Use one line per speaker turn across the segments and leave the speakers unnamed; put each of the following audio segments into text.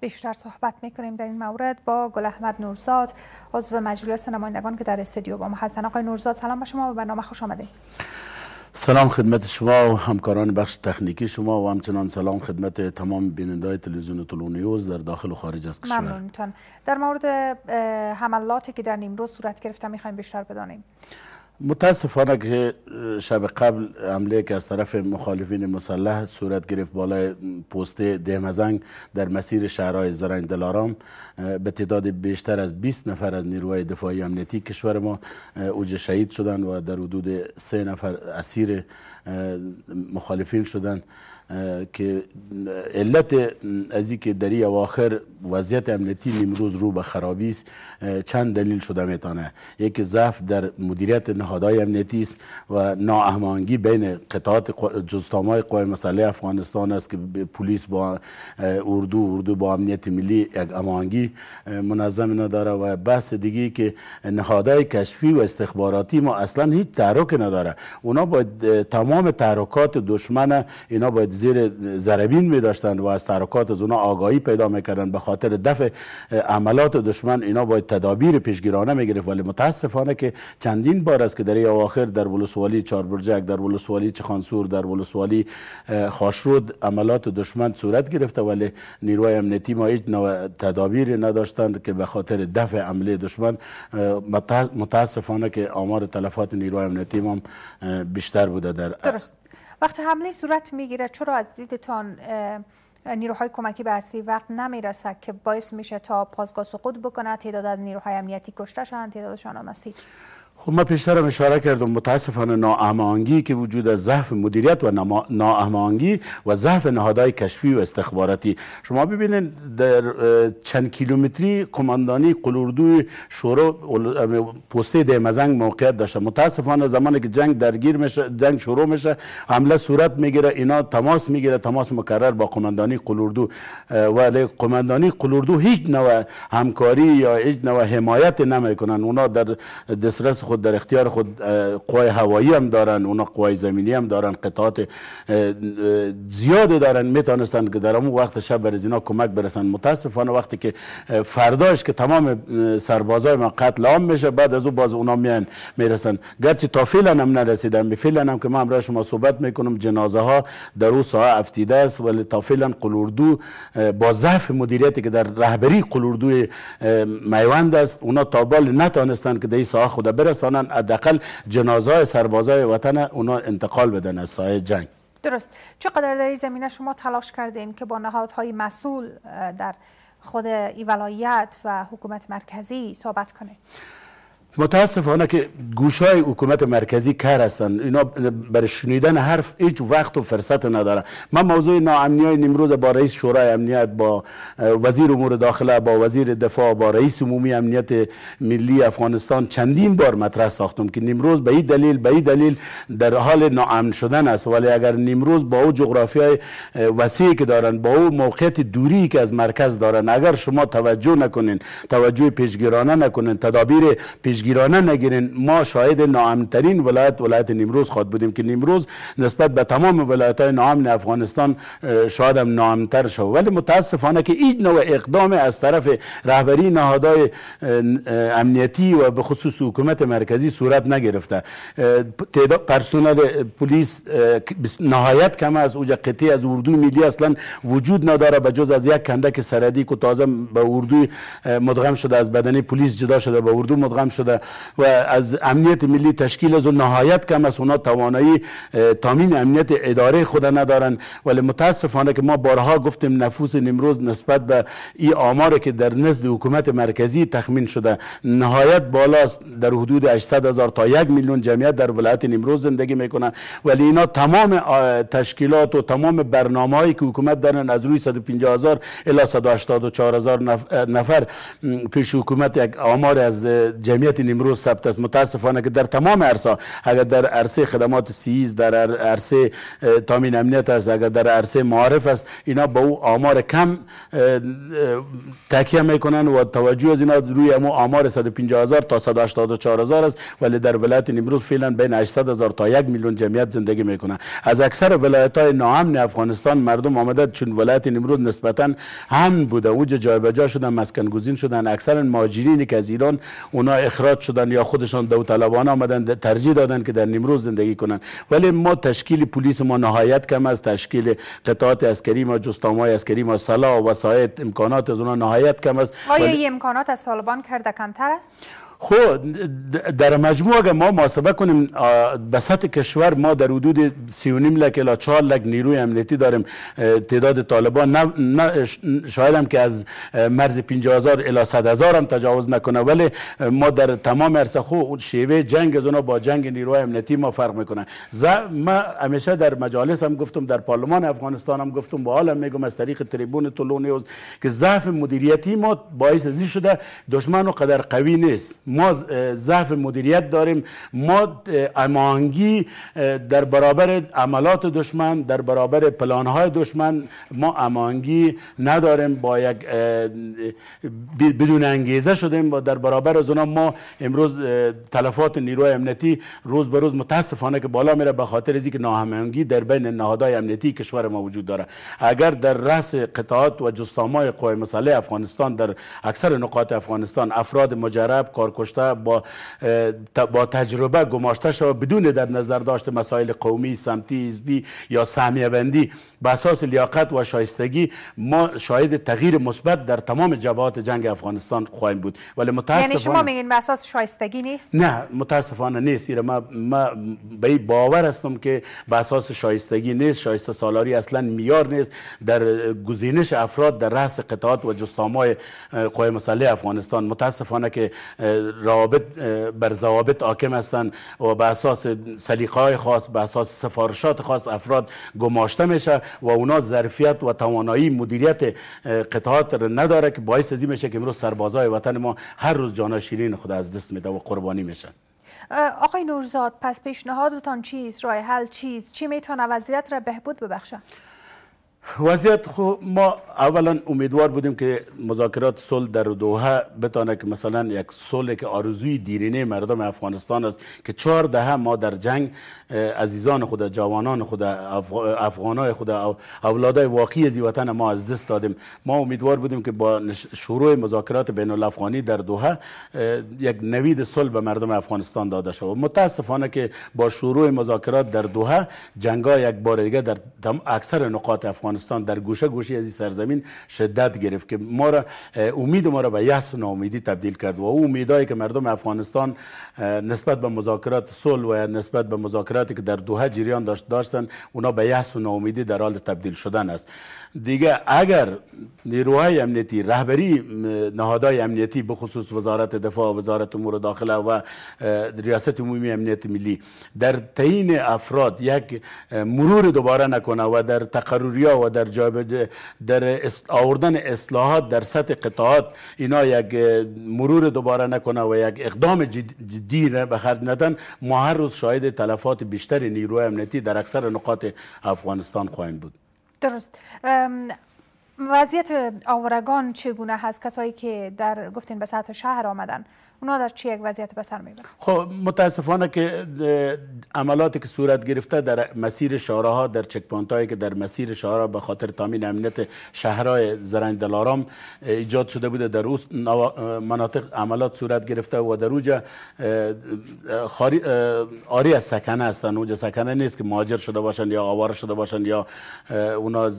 بیشتر صحبت میکنیم در این مورد با گل احمد نورزاد عضو مجلس نمایندگان که در استودیو با ما هستن آقای نورزاد سلام به شما و برنامه خوش آمدید
سلام خدمت شما و همکاران بخش تکنیکی شما و همچنان سلام خدمت تمام بیننده تلویزیون تلونیوز در داخل و خارج از کشور
ممنونتان در مورد حملاتی که در نیمروز صورت گرفته میخوایم بیشتر بدانیم
متاسفانه که شب قبل حمله که از طرف مخالفین مسلح صورت گرفت بالای پست دهمزنگ در مسیر شهرهای زرنگ دلارام به تعداد بیشتر از 20 نفر از نیروهای دفاعی امنیتی کشور ما اوج شهید شدند و در حدود سه نفر اسیر مخالفین شدند که علت از که در این وضعیت امنیتی نیمروز رو به خرابی است چند دلیل شده میتانه یکی ضعف در مدیریت نه نهادهای امنیتی است و ناهمانگی بین قطعات های قوی مسئله افغانستان است که پلیس با اردو اردو با امنیت ملی یک امانگی منظم نداره و بحث دیگه که نهادهای کشفی و استخباراتی ما اصلا هیچ تحرک نداره اونا باید تمام تحرکات دشمن اینا باید زیر زربین می داشتن و از تحرکات از اونا آگاهی پیدا میکردن به خاطر دفع عملات دشمن اینا باید تدابیر پیشگیرانه می گرفت ولی متاسفانه که چندین بار است که در آخر در ولسوالی چاربرجک در ولسوالی چخانسور در ولسوالی خاشرود عملات دشمن صورت گرفته ولی نیروهای امنیتی ما هیچ تدابیر نداشتند که به خاطر دفع عمله دشمن متاسفانه که آمار تلفات نیروهای امنیتی ما بیشتر بوده در
درست وقت حمله صورت میگیره چرا از دیدتان نیروهای کمکی به وقت نمیرسه که باعث میشه تا پاسگاه سقوط بکنه تعداد از نیروهای امنیتی کشته شدن تعدادشان هم
خب من پیشترم اشاره کردم متاسفانه ناهمانگی که وجود از ضعف مدیریت و ناهمانگی و ضعف نهادهای کشفی و استخباراتی شما ببینید در چند کیلومتری کماندانی قلوردوی شورا پسته دیمزنگ موقعیت داشت متاسفانه زمانی که جنگ درگیر میشه جنگ شروع میشه حمله صورت میگیره اینا تماس میگیره تماس مکرر با کماندانی قلوردو ولی کماندانی قلوردو هیچ نوع همکاری یا هیچ نوع حمایت نمیکنن اونا در دسترس خود در اختیار خود قوای هوایی هم دارن اونا قوای زمینی هم دارن قطعات زیاده دارن میتونستن که در اون وقت شب بر اینا کمک برسن متاسفانه وقتی که فرداش که تمام سربازای ما قتل عام میشه بعد از اون باز اونا میان میرسن گرچه تا فعلا هم نرسیدن به فعلا هم که ما امروز شما صحبت میکنم جنازه ها در اون ساعه افتیده است ولی تا فعلا قلوردو با ضعف مدیریتی که در رهبری قلوردو میوند است اونا تا بال که در این خود برسن بترسانن حداقل جنازه سربازای وطن اونا انتقال بدن از سایه جنگ
درست چقدر در این زمینه شما تلاش کردین که با های مسئول در خود ای ولایت و حکومت مرکزی صحبت کنه
متاسفانه که گوشای حکومت مرکزی کار هستن اینا برای شنیدن حرف هیچ وقت و فرصت نداره من موضوع ناامنی های نیمروز با رئیس شورای امنیت با وزیر امور داخله با وزیر دفاع با رئیس عمومی امنیت ملی افغانستان چندین بار مطرح ساختم که نیمروز به این دلیل به این دلیل در حال ناامن شدن است ولی اگر نیمروز با او جغرافیای وسیعی که دارن با او موقعیت دوری که از مرکز دارن اگر شما توجه نکنین توجه پیشگیرانه نکنین تدابیر پیش پیشگیرانه نگیرین ما شاید ناامترین ولایت ولایت نیمروز خود بودیم که نیمروز نسبت به تمام ولایت های نام افغانستان شاید هم نامتر شد ولی متاسفانه که این نوع اقدام از طرف رهبری نهادهای امنیتی و به خصوص حکومت مرکزی صورت نگرفته تعداد پرسنل پلیس نهایت کم از اوجا قطعی از اردو ملی اصلا وجود نداره به جز از یک کندک سردی که تازه به اردو مدغم شده از بدنی پلیس جدا شده به اردو مدغم شده و از امنیت ملی تشکیل از نهایت کم از اونا توانایی تامین امنیت اداره خود ندارن ولی متاسفانه که ما بارها گفتیم نفوس نمروز نسبت به این آمار که در نزد حکومت مرکزی تخمین شده نهایت بالاست در حدود 800 هزار تا یک میلیون جمعیت در ولایت نمروز زندگی میکنن ولی اینا تمام تشکیلات و تمام برنامه که حکومت دارن از روی 150 هزار الی 184 هزار نفر پیش حکومت یک آمار از جمعیت نیمروز ثبت است متاسفانه که در تمام ارسا، اگر در عرصه خدمات سیز در عرصه تامین امنیت است اگر در عرصه معارف است اینا با او آمار کم تکیه میکنن و توجه از اینا روی امو آمار 150 هزار تا 184 هزار است ولی در ولایت نیمروز فعلا بین 800 هزار تا یک میلیون جمعیت زندگی میکنن از اکثر ولایت های ناامن افغانستان مردم آمده چون ولایت نیمروز نسبتا هم بوده اوج جایبجا شدن مسکن گزین شدن اکثر ماجرینی که از ایران اونا اخراج شدن یا خودشان داوطلبان آمدن ترجیح دادن که در نیمروز زندگی کنند ولی ما تشکیل پلیس ما نهایت کم است تشکیل قطعات عسکری ما جستامای عسکری ما سلاح و وسایت امکانات از اونا نهایت کم است آیا ولی...
امکانات از طالبان کرده کمتر است
خو در مجموع اگر ما محاسبه کنیم به سطح کشور ما در حدود 39 لک الی 4 لک نیروی امنیتی داریم تعداد طالبان نه شاید هم که از مرز 50000 الی 100000 هم تجاوز نکنه ولی ما در تمام عرصه خو شیوه جنگ از با جنگ نیروی امنیتی ما فرق میکنه ز ما همیشه در مجالس هم گفتم در پارلمان افغانستان هم گفتم با حالا میگم از طریق تریبون تولونیوز که ضعف مدیریتی ما باعث زی شده دشمن قدر قوی نیست ما ضعف مدیریت داریم ما امانگی در برابر عملات دشمن در برابر پلانهای دشمن ما امانگی نداریم با یک بدون انگیزه شدیم و در برابر از اونا ما امروز تلفات نیروی امنیتی روز به روز متاسفانه که بالا میره به خاطر که ناهمانگی در بین نهادهای امنیتی کشور ما وجود داره اگر در رأس قطعات و جستامای قوی مسئله افغانستان در اکثر نقاط افغانستان افراد مجرب کار کشته با با تجربه گماشته شود بدون در نظر داشت مسائل قومی سمتی ازبی یا سهمیه بندی به اساس لیاقت و شایستگی ما شاهد تغییر مثبت در تمام جبهات جنگ افغانستان خواهیم بود ولی متاسفانه یعنی شما
میگین به اساس شایستگی نیست نه
متاسفانه نیست ما ما به باور هستم که به اساس شایستگی نیست شایسته سالاری اصلا میار نیست در گزینش افراد در رأس قطعات و جستامای قوای مسلح افغانستان متاسفانه که رابط بر ضوابط حاکم هستند و به اساس سلیقه خاص به اساس سفارشات خاص افراد گماشته میشه و اونا ظرفیت و توانایی مدیریت قطعات نداره که باعث از میشه که امروز سربازای وطن ما هر روز جانا شیرین خود از دست میده و قربانی میشن
آقای نورزاد پس پیشنهادتان چیست رای حل چیست چی میتونه وضعیت را بهبود ببخشه
وضعیت خو ما اولا امیدوار بودیم که مذاکرات صلح در دوحه بتانه که مثلا یک صلح که آرزوی دیرینه مردم افغانستان است که چهار دهه ما در جنگ عزیزان خود جوانان خود افغانای خود اولادای واقعی از وطن ما از دست دادیم ما امیدوار بودیم که با شروع مذاکرات بین الافغانی در دوحه یک نوید صلح به مردم افغانستان داده شود متاسفانه که با شروع مذاکرات در دوحه جنگا یک بار دیگه در اکثر نقاط افغان افغانستان در گوشه گوشی از این سرزمین شدت گرفت که ما را امید ما را به یأس و ناامیدی تبدیل کرد و او امیدایی که مردم افغانستان نسبت به مذاکرات صلح و نسبت به مذاکراتی که در دوحه جریان داشت داشتن اونا به یأس و ناامیدی در حال تبدیل شدن است دیگه اگر نیروهای امنیتی رهبری نهادهای امنیتی به خصوص وزارت دفاع و وزارت امور داخله و ریاست عمومی امنیت ملی در تعیین افراد یک مرور دوباره نکنه و در تقرریا و در در آوردن اصلاحات در سطح قطعات اینا یک مرور دوباره نکنه و یک اقدام جدی به خرج ندن ما هر روز شاهد تلفات بیشتر نیروی امنیتی در اکثر نقاط افغانستان خواهیم بود
درست وضعیت آورگان چگونه هست کسایی که در گفتین به سطح شهر آمدن اونا در چه یک وضعیت به سر میبرن
خب متاسفانه که عملاتی که صورت گرفته در مسیر ها در چکپانت هایی که در مسیر شهرها به خاطر تامین امنیت شهرهای زرنگ دلارام ایجاد شده بوده در نوا... مناطق عملات صورت گرفته و در اوجه آری از سکنه هستند اوجه سکنه نیست که مهاجر شده باشند یا آوار شده باشند یا اونا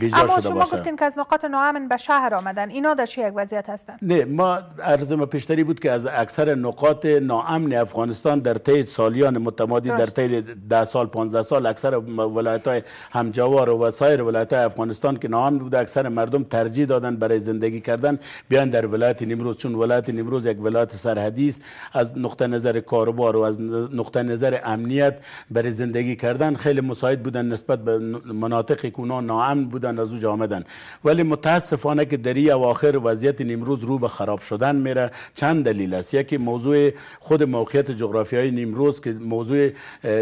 بیجا شده باشند اما شما گفتین
که از نقاط ناامن به شهر آمدن اینا در چه یک وضعیت هستن
نه ما ارزم ما پیشتری بود که از اکثر نقاط ناامن افغانستان در طی سالیان متمادی در طی ده سال 15 سال اکثر ولایت های همجوار و سایر ولایت های افغانستان که ناامن بوده اکثر مردم ترجیح دادن برای زندگی کردن بیان در ولایت نیمروز چون ولایت نیمروز یک ولایت سرحدی است از نقطه نظر کاروبار و از نقطه نظر امنیت برای زندگی کردن خیلی مساعد بودن نسبت به مناطقی که اونا ناامن بودن از اوج آمدن ولی متاسفانه که در اواخر وضعیت نیمروز رو به خراب شدن میره چند دلیل است یکی موضوع خود موقعیت جغرافیایی نیمروز که موضوع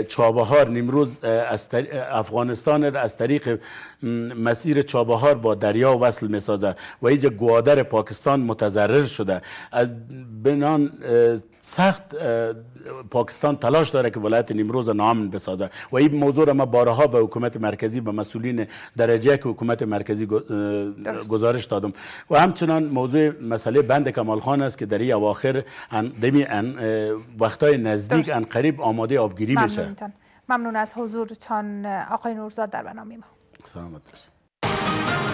چابهار نیمروز از افغانستان را از طریق مسیر چابهار با دریا وصل می سازد و اینجا گوادر پاکستان متضرر شده از بنان سخت پاکستان تلاش داره که ولایت نیمروز نامن بسازه و این موضوع را ما بارها به حکومت مرکزی به مسئولین درجه که حکومت مرکزی گزارش دادم و همچنان موضوع مسئله بند کمال خان است که در این اواخر دمی وقتای نزدیک ان قریب آماده آبگیری میشه
ممنون از حضورتان آقای نورزاد در برنامه ما
سلامت باشید